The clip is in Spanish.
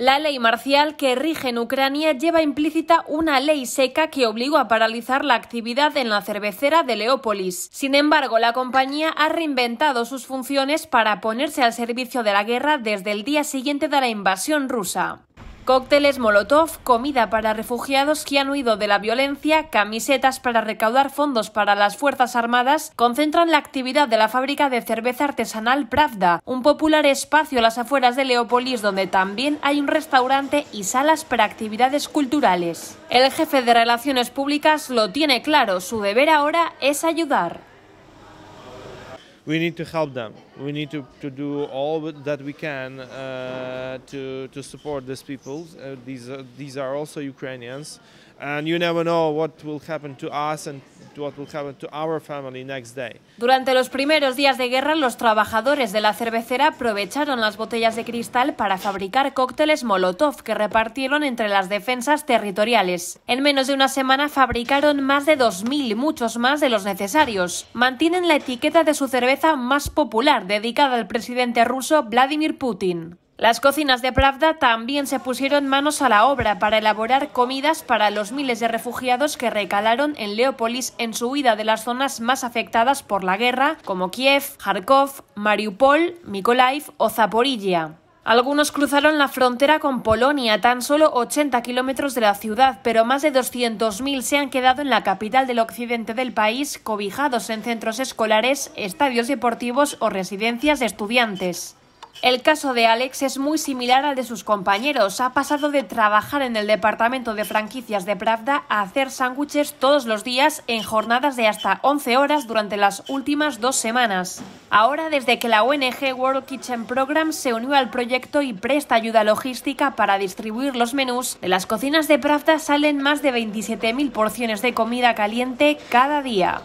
La ley marcial que rige en Ucrania lleva implícita una ley seca que obligó a paralizar la actividad en la cervecera de Leópolis. Sin embargo, la compañía ha reinventado sus funciones para ponerse al servicio de la guerra desde el día siguiente de la invasión rusa. Cócteles Molotov, comida para refugiados que han huido de la violencia, camisetas para recaudar fondos para las Fuerzas Armadas concentran la actividad de la fábrica de cerveza artesanal Pravda, un popular espacio a las afueras de Leópolis donde también hay un restaurante y salas para actividades culturales. El jefe de Relaciones Públicas lo tiene claro, su deber ahora es ayudar. we need to help them. We need to, to do all that we can uh, to, to support these people. Uh, these, uh, these are also Ukrainians. Durante los primeros días de guerra, los trabajadores de la cervecera aprovecharon las botellas de cristal para fabricar cócteles Molotov que repartieron entre las defensas territoriales. En menos de una semana fabricaron más de 2.000, muchos más de los necesarios. Mantienen la etiqueta de su cerveza más popular, dedicada al presidente ruso Vladimir Putin. Las cocinas de Pravda también se pusieron manos a la obra para elaborar comidas para los miles de refugiados que recalaron en Leópolis en su huida de las zonas más afectadas por la guerra, como Kiev, Kharkov, Mariupol, Mykolaiv o Zaporilla. Algunos cruzaron la frontera con Polonia, tan solo 80 kilómetros de la ciudad, pero más de 200.000 se han quedado en la capital del occidente del país, cobijados en centros escolares, estadios deportivos o residencias de estudiantes. El caso de Alex es muy similar al de sus compañeros. Ha pasado de trabajar en el departamento de franquicias de Pravda a hacer sándwiches todos los días en jornadas de hasta 11 horas durante las últimas dos semanas. Ahora, desde que la ONG World Kitchen Program se unió al proyecto y presta ayuda logística para distribuir los menús, de las cocinas de Pravda salen más de 27.000 porciones de comida caliente cada día.